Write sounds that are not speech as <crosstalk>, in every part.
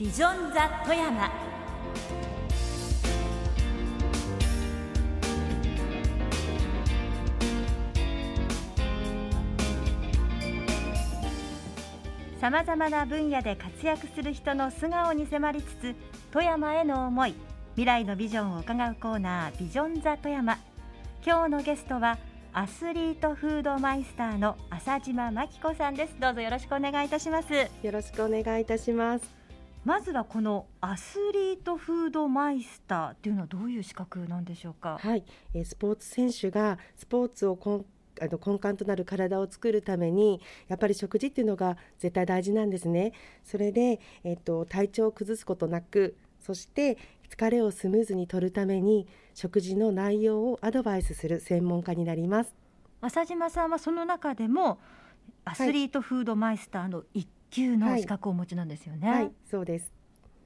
ビジョン・ザ・富山さまざまな分野で活躍する人の素顔に迫りつつ富山への思い未来のビジョンを伺うコーナー「ビジョン・ザ・富山」今日のゲストはアスリートフードマイスターの浅島真紀子さんですどうぞよろしくお願いいたしますよろしくお願いいたしますまずはこのアスリートフードマイスターというのはどういう資格なんでしょうか。はい、えスポーツ選手がスポーツをあの根幹となる体を作るためにやっぱり食事っていうのが絶対大事なんですね。それで、えっと、体調を崩すことなくそして疲れをスムーズに取るために食事の内容をアドバイスする専門家になります浅島さんはその中でもアスリートフードマイスターの一級の資格をお持ちなんですよね。はい、はい、そうです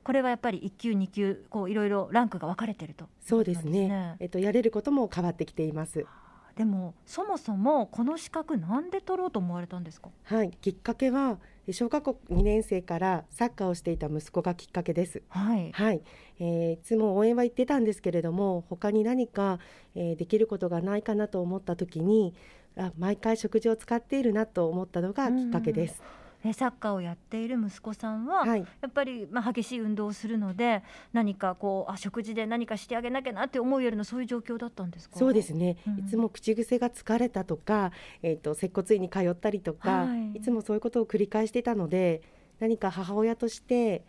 これはやっぱり一級二級こういろいろランクが分かれてると、ね、そうですね、えっと、やれることも変わってきています。でもそもそもこの資格なんで取ろうと思われたんですか。はい、きっかけは小学校2年生からサッカーをしていた息子がきっかけです。はい、はい、えー、いつも応援は行ってたんですけれども、他に何か、えー、できることがないかなと思った時に、あ毎回食事を使っているなと思ったのがきっかけです。うんうんえサッカーをやっている息子さんは、はい、やっぱり、まあ、激しい運動をするので何かこうあ食事で何かしてあげなきゃなって思うよりのそういう状況だったんですかそうですね、うん、いつも口癖が疲れたとか、えーと接骨院に通ったりとか、はい、いつもそういうことを繰り返してたので何か母親として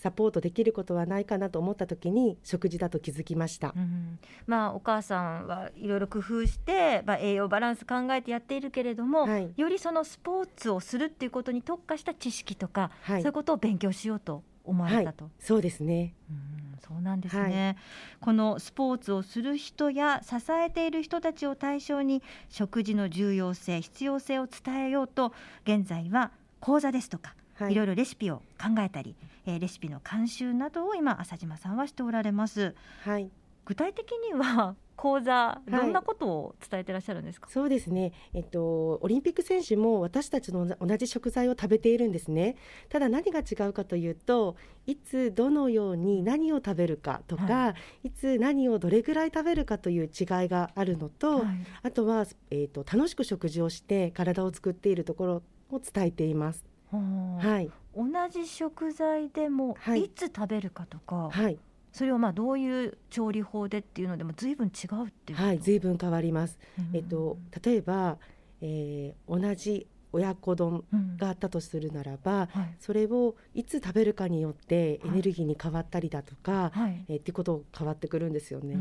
サポートできることはないかなと思った時に食事だと気づきました、うん、まあ、お母さんはいろいろ工夫して、まあ、栄養バランス考えてやっているけれども、はい、よりそのスポーツをするっていうことに特化した知識とか、はい、そういうことを勉強しようと思われたと、はい、そうですね、うんそうなんですね、このスポーツをする人や支えている人たちを対象に食事の重要性必要性を伝えようと現在は講座ですとかいろいろレシピを考えたり、えー、レシピの監修などを今浅島さんはしておられます。はい、具体的には講座どんなことを伝えてらっしゃるんですか、はい、そうですねえっとオリンピック選手も私たちの同じ食材を食べているんですねただ何が違うかというといつどのように何を食べるかとか、はい、いつ何をどれぐらい食べるかという違いがあるのと、はい、あとは、えっと楽しく食事をして体を作っているところを伝えていますはい、同じ食材でもいつ食べるかとか、はい、それをまあどういう調理法でっていうのでも随分違うっていうはい随分変わります、うん、えっと、例えば、えー、同じ親子丼があったとするならば、うんはい、それをいつ食べるかによってエネルギーに変わったりだとか、はい、えってこと変わってくるんですよね。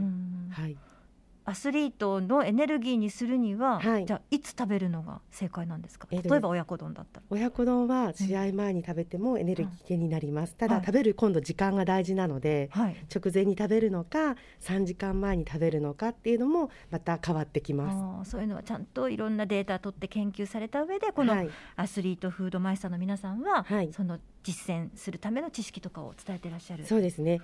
はい、アスリートのエネルギーにするには、はい、じゃあいつ食べるのが正解なんですか、えー、例えば親子丼だったら親子丼は試合前に食べてもエネルギー系になります、うん、ただ、食べる今度時間が大事なので、はい、直前に食べるのか3時間前に食べるのかっていうのもまた変わってきますそういうのはちゃんといろんなデータ取って研究された上でこのアスリートフードマイスターの皆さんは、その実践するための知識とかを伝えてらっしゃるそうですね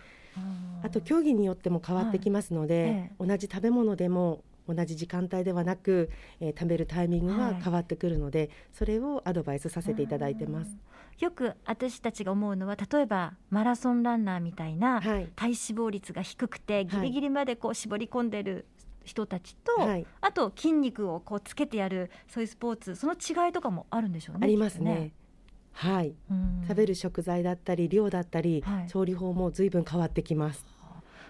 あと競技によっても変わってきますので、はいええ、同じ食べ物でも同じ時間帯ではなく、えー、食べるタイミングが変わってくるので、はい、それをアドバイスさせていただいてます。よく私たちが思うのは例えばマラソンランナーみたいな、体脂肪率が低くてギリギリまでこう絞り込んでる人たちと、はい、あと筋肉をこうつけてやるそういうスポーツその違いとかもあるんでしょうね。ありますね。はい、食べる食材だったり量だったり、はい、調理法も随分変わってきます。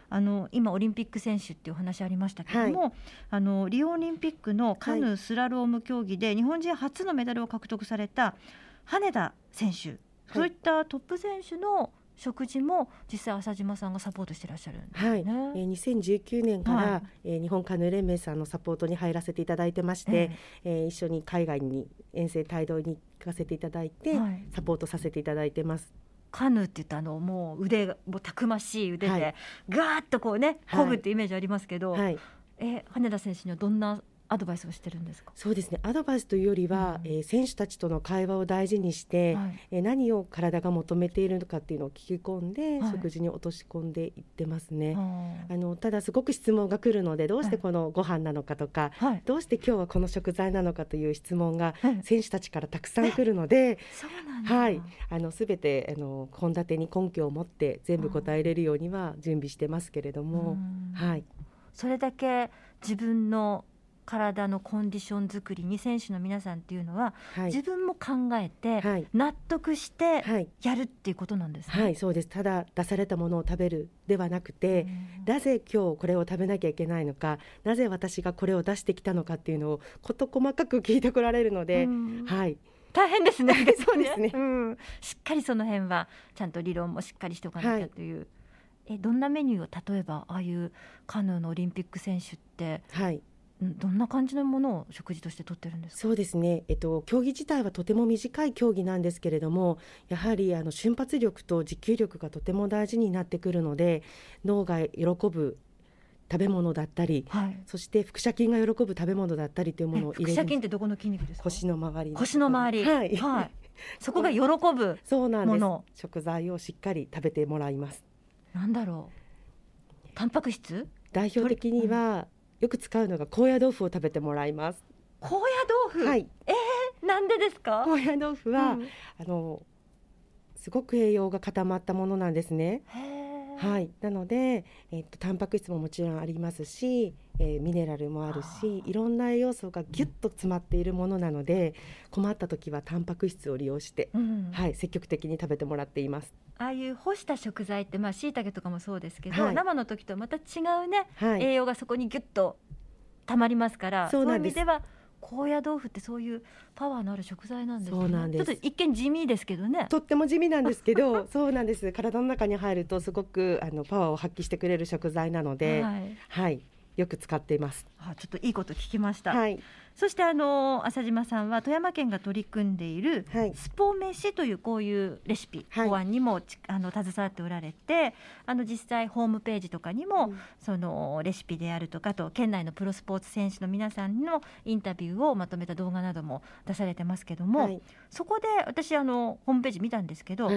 あの今オリンピック選手っていう話ありましたけれども、はい、あのリオオリンピックのカヌースラローム競技で日本人初のメダルを獲得された羽田選手、はい、そういったトップ選手の食事も実際浅島さんがサポートしてらっしゃるんですね。はい、え2019年から、はい、え日本カヌー連盟さんのサポートに入らせていただいてまして、えー、えー、一緒に海外に遠征帯同にかせていただいて、はい、サポートさせていただいてます。カヌーって言ったのもう腕もうたくましい腕で、はい、ガーッとこうねこぐってイメージありますけど、はい、え羽田選手にはどんなアドバイスをしてるんですかそうですねアドバイスというよりは、うん、えー、選手たちとの会話を大事にして、はい、えー、何を体が求めているのかっていうのを聞き込んで、はい、食事に落とし込んでいってますね、あのただすごく質問が来るのでどうしてこのご飯なのかとか、どうして今日はこの食材なのかという質問が選手たちからたくさん来るので、はい、あのべ、てあの献立に根拠を持って全部答えれるようには準備してますけれども、はい、それだけ自分の体のコンディション作りに選手の皆さんっていうのは、はい、自分も考えて、納得してやるっていうことなんです、ね、はい、そうですただ出されたものを食べるではなくて、なぜ今日これを食べなきゃいけないのかなぜ私がこれを出してきたのかっていうのを事細かく聞いてこられるので、はい、大変ですね <laughs> そうですね、うん、しっかりその辺はちゃんと理論もしっかりしておかなきゃという。はいえどんなメニューを例えばああいうカヌーのオリンピック選手って、はい、どんな感じのものを食事として取ってるんですそうですね、えっと、競技自体はとても短い競技なんですけれどもやはりあの瞬発力と持久力がとても大事になってくるので脳が喜ぶ食べ物だったり、はい、そして腹斜筋が喜ぶ食べ物だったりというものを入れる。腹斜筋ってどこの筋肉です腰の周り腰の周りはい、はい、<laughs> そこが喜ぶそうなん食材をしっかり食べてもらいますなんだろうタンパク質代表的にはよく使うのが高野豆腐を食べてもらいます高野豆腐、はい、えー、なんでですか高野豆腐は、うん、あのすごく栄養が固まったものなんですね。へーはいなので、えっと、タンパク質ももちろんありますし、えー、ミネラルもあるしいろんな栄養素がぎゅっと詰まっているものなので、うん、困った時はタンパク質を利用して、うん、はい、積極的に食べてもらっていますああいう干した食材ってまあ椎茸とかもそうですけど、はい、生の時とまた違うね、はい、栄養がそこにぎゅっとたまりますからそういう意味では高野豆腐ってそういうパワーのある食材なんですねそうですちょっと一見地味ですけどねとっても地味なんですけど <laughs> そうなんです体の中に入るとすごくあのパワーを発揮してくれる食材なので、はい、はいよく使っています。あ、ちょっといいこと聞きました。はい、そしてあの浅島さんは富山県が取り組んでいるスポ飯というこういうレシピ考案にも、はい、あの携わっておられて、あの実際ホームページとかにも、そのレシピであるとかと県内のプロスポーツ選手の皆さんのインタビューをまとめた動画なども出されてますけども、はい、そこで私あのホームページ見たんですけど、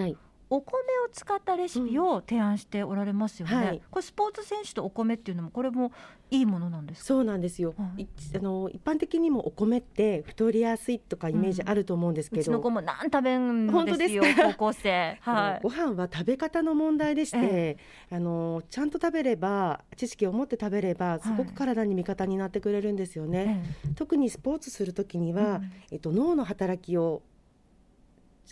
お米を使ったレシピを提案しておられますよね、うんはい、これスポーツ選手とお米っていうのもこれもいいものなんですそうなんですよ、はい、あの一般的にもお米って太りやすいとかイメージあると思うんですけど、うん、ちの子も何食べんですよ高校生、<laughs> はい、ご飯は食べ方の問題でして、あのちゃんと食べれば知識を持って食べればすごく体に味方になってくれるんですよね、はい、特にスポーツするときには、うん、えっと、脳の働きを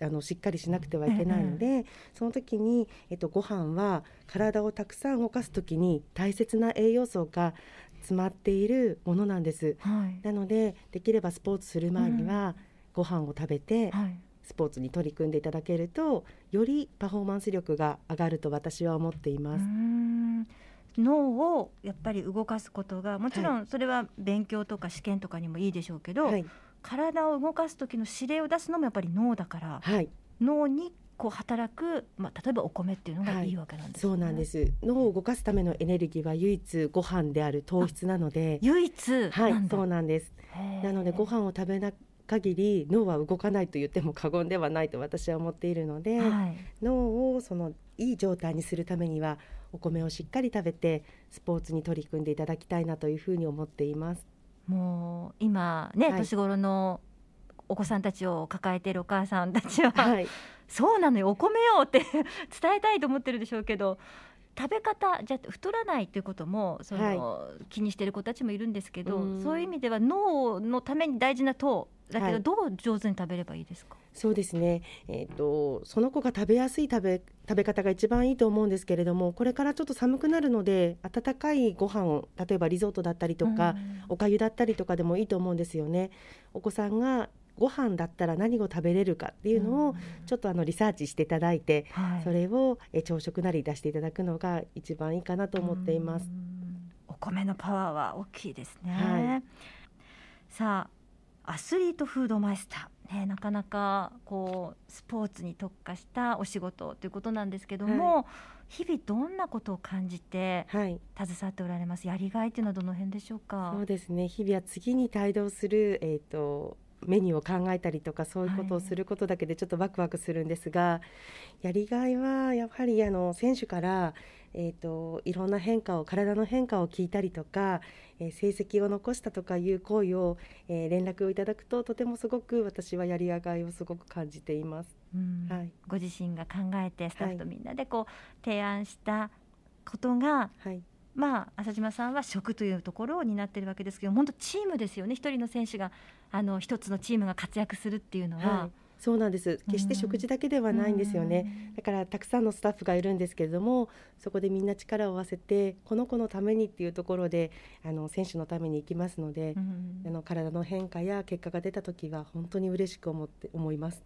あのしっかりしなくてはいけないので、うんその時に、えっと、ご飯は体をたくさん動かす時に大切な栄養素が詰まっているものなんです、はい、なのでできればスポーツする前には、ん、ご飯を食べて、はいスポーツに取り組んでいただけるとよりパフォーマンス力が上がると私は思っています。脳をやっぱり動かすことがもちろんそれは勉強とか試験とかにもいいでしょうけど、はい、体を動かす時の指令を出すのもやっぱり脳だから、はい、脳にこう働く、まあ、例えばお米っていうのがいいわけなんです、ねはい、そうなんです脳を動かすためのエネルギーは唯一ご飯である糖質なので唯一はいそうなんですなのでご飯を食べな限り脳は動かないと言っても過言ではないと私は思っているので、はい、脳をそのいい状態にするためにはお米をしっかり食べてスポーツに取り組んでいただきたいなというふうに思っています。もう今ね、はい、年頃のお子さんたちを抱えているお母さんたちは、はい、<laughs> そうなのよお米よって <laughs> 伝えたいと思ってるでしょうけど食べ方じゃ太らないということもその、はい、気にしている子たちもいるんですけどそういう意味では脳のために大事な糖だけど、どう上手に食べればいいですか、はい、そうですね、えーと、その子が食べやすい食べ食べ方が一番いいと思うんですけれどもこれからちょっと寒くなるので温かいご飯を例えばリゾートだったりとか、おかゆだったりとかでもいいと思うんですよね。お子さんがご飯だったら何を食べれるかっていうのをちょっとあのリサーチしていただいて、はい、それをえ朝食なり出していただくのが一番いいかなと思っています。お米のパワーは大きいですね、はい、さあアスリートフードマイスター、ね、なかなかこうスポーツに特化したお仕事ということなんですけども、はい日々どんなことを感じて携わっておられます、はい、やりがいというのはどの辺でしょうかそうですね日々は次に帯同する、えーとメニューを考えたりとかそういうことをすることだけでちょっとワクワクするんですが、はい、やりがいはやはりあの選手から、えーと、いろんな変化を体の変化を聞いたりとか、えー、成績を残したとかいう行為を、えー、連絡をいただくととてもすごく私はやりがいをすごく感じています。はい、ご自身が考えてスタッフとみんなでこう、提案したことが、はいまあ、浅島さんは食というところを担っているわけですけど本当チームですよね一人の選手があの一つのチームが活躍するっていうのは。はいそうなんです決して食事だけではないんですよね、だからたくさんのスタッフがいるんですけれどもそこでみんな力を合わせてこの子のためにっていうところであの選手のために行きますので、あの体の変化や結果が出た時は本当に嬉しく思って思います。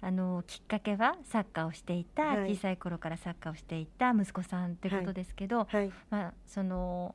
あのきっかけはサッカーをしていた、はい、小さい頃からサッカーをしていた息子さんということですけど、はいはい、まあ、その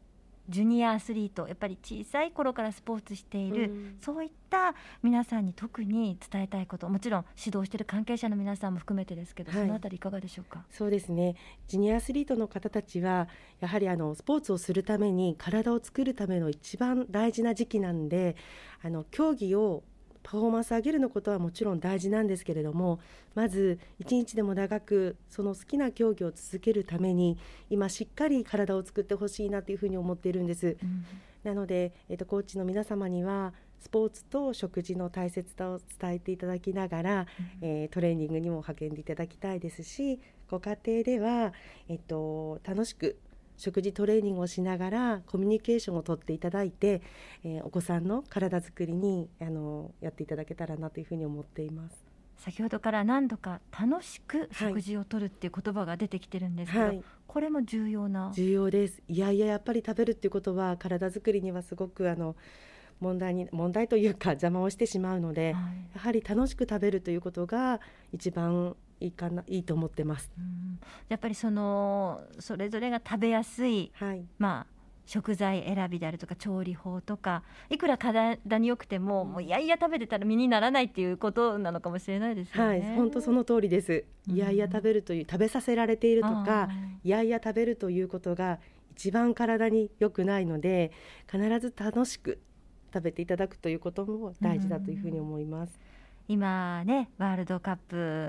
ジュニアアスリートやっぱり小さい頃からスポーツしている、うん、そういった皆さんに特に伝えたいこともちろん指導している関係者の皆さんも含めてですけど、はい、そのあたりいかがでしょうかそうですねジュニアアスリートの方たちはやはりあのスポーツをするために体を作るための一番大事な時期なんであの競技をパフォーマンス上げるのことはもちろん大事なんですけれどもまず一日でも長くその好きな競技を続けるために今しっかり体を作ってほしいなというふうに思っているんです。うん、なので、えーと、コーチの皆様にはスポーツと食事の大切さを伝えていただきながら、うん、えー、トレーニングにも励んでいただきたいですしご家庭では、えっと、楽しく食事トレーニングをしながらコミュニケーションをとっていただいて、えー、お子さんの体づくりにあのやっていただけたらなというふうに思っています。先ほどから何度か楽しく食事をとるっていう言葉が出てきてるんですけど、はい、これも重要な重要ですいやいややっぱり食べるっていうことは体づくりにはすごくあの問題に問題というか邪魔をしてしまうので、はい、やはり楽しく食べるということが一番いいかないいと思ってます。やっぱりそのそれぞれが食べやすい、はい、まあ食材選びであるとか調理法とかいくら体によくても、うん、もういやいや食べてたら身にならないっていうことなのかもしれないですね。はい、本当その通りです。いやいや食べるという、うん、食べさせられているとか、いやいや食べるということが一番体に良くないので、必ず楽しく食べていただくということも大事だというふうに思います。うん今ねワールドカッ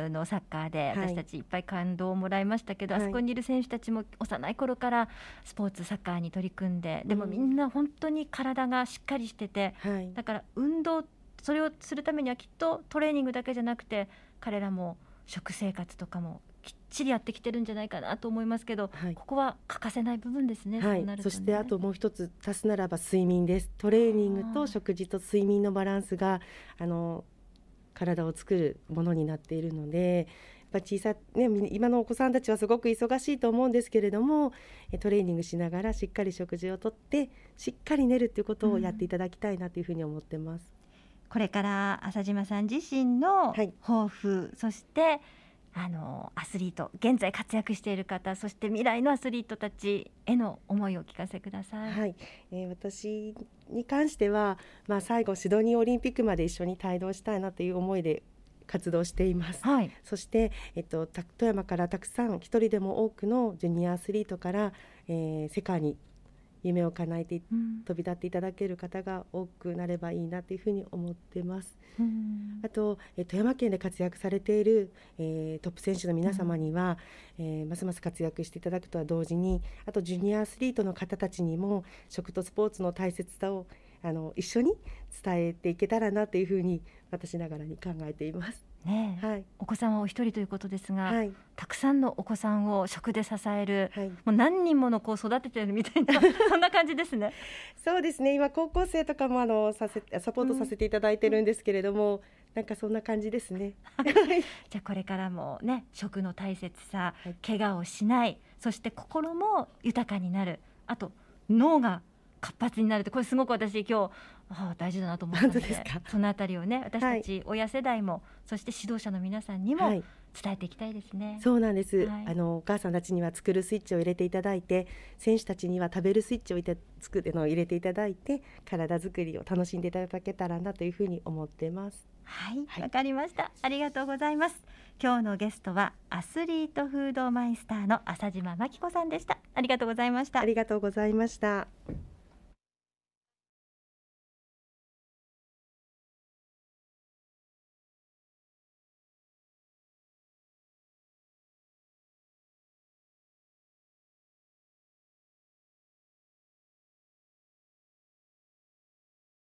プのサッカーで私たちいっぱい感動をもらいましたけど、はい、あそこにいる選手たちも幼い頃からスポーツサッカーに取り組んで、でもみんな本当に体がしっかりしてて、うん、だから運動それをするためにはきっとトレーニングだけじゃなくて彼らも食生活とかもきっちりやってきてるんじゃないかなと思いますけど、はい、ここは欠かせない部分ですねはいそね、そしてあともう一つ足すならば睡眠ですトレーニングと食事と睡眠のバランスがあの体を作るものになっているのでやっぱ小さ、ね、今のお子さんたちはすごく忙しいと思うんですけれどもトレーニングしながらしっかり食事をとってしっかり寝るっていうことをやっていただきたいなというふうに思ってます。うん、これから浅島さん自身の抱負、はい、そしてあのアスリート現在活躍している方そして未来のアスリートたちへの思いをお聞かせください、はいえー、私に関しては、まあ、最後シドニーオリンピックまで一緒に帯同したいなという思いで活動しています、はい、そして、えっと、富山からたくさん一人でも多くのジュニアアスリートから、えー、世界に夢を叶えて、飛び立っていただける方が多くなればいいなというふうに思ってます。うん、あと、富山県で活躍されている、えー、トップ選手の皆様には、うん、えー、ますます活躍していただくとは同時にあとジュニアアスリートの方たちにも食とスポーツの大切さをあの一緒に伝えていけたらなというふうに私ながらに考えています。ねはい、お子さんはお一人ということですが、はい、たくさんのお子さんを食で支える、はい、もう何人もの子を育ててるみたいな <laughs> そんな感じですね。そうですね今高校生とかもあのさせサポートさせていただいてるんですけれども、うん、なんかそんな感じですね。<laughs> じゃこれからもね食の大切さ、怪我をしないそして心も豊かになるあと脳が活発になるってこれすごく私今日ああ大事だなと思ったのでそのあたりをね私たち親世代も、はい、そして指導者の皆さんにも伝えていきたいですね、はい、そうなんです、はい、あのお母さんたちには作るスイッチを入れていただいて選手たちには食べるスイッチをいた作るのを入れていただいて体作りを楽しんでいただけたらなというふうに思ってますはいわ、かりましたありがとうございます今日のゲストはアスリートフードマイスターの浅島真紀子さんでしたありがとうございましたありがとうございました